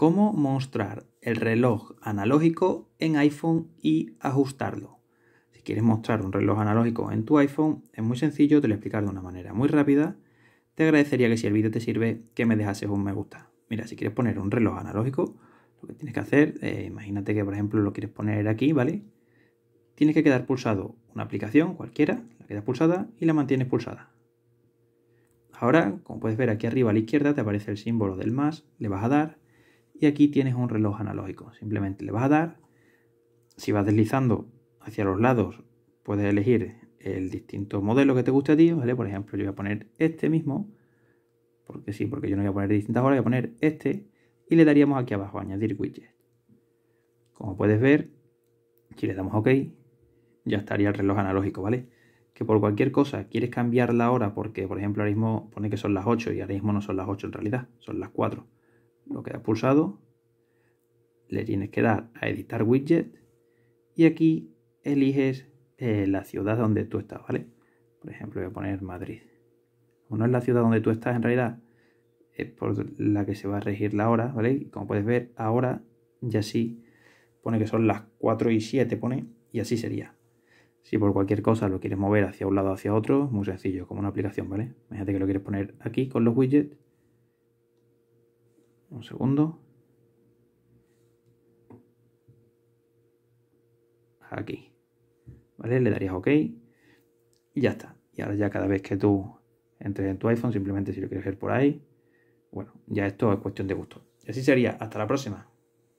cómo mostrar el reloj analógico en iPhone y ajustarlo. Si quieres mostrar un reloj analógico en tu iPhone, es muy sencillo, te lo explicar de una manera muy rápida. Te agradecería que si el vídeo te sirve, que me dejases un me gusta. Mira, si quieres poner un reloj analógico, lo que tienes que hacer, eh, imagínate que por ejemplo lo quieres poner aquí, ¿vale? Tienes que quedar pulsado una aplicación cualquiera, la quedas pulsada y la mantienes pulsada. Ahora, como puedes ver aquí arriba a la izquierda, te aparece el símbolo del más, le vas a dar y aquí tienes un reloj analógico. Simplemente le vas a dar, si vas deslizando hacia los lados, puedes elegir el distinto modelo que te guste a ti, ¿vale? Por ejemplo, yo voy a poner este mismo, porque sí, porque yo no voy a poner distintas horas, voy a poner este, y le daríamos aquí abajo, añadir widget. Como puedes ver, si le damos OK, ya estaría el reloj analógico, ¿vale? Que por cualquier cosa quieres cambiar la hora porque, por ejemplo, ahora mismo pone que son las 8 y ahora mismo no son las 8 en realidad, son las 4 lo que pulsado, le tienes que dar a editar widget y aquí eliges eh, la ciudad donde tú estás, ¿vale? Por ejemplo, voy a poner Madrid. no es la ciudad donde tú estás en realidad, es por la que se va a regir la hora, ¿vale? Y como puedes ver, ahora ya sí pone que son las 4 y 7, pone, y así sería. Si por cualquier cosa lo quieres mover hacia un lado o hacia otro, muy sencillo, como una aplicación, ¿vale? Imagínate que lo quieres poner aquí con los widgets un segundo. Aquí. ¿Vale? Le darías OK. Y ya está. Y ahora ya cada vez que tú entres en tu iPhone, simplemente si lo quieres ver por ahí, bueno, ya esto es cuestión de gusto. Y así sería. Hasta la próxima.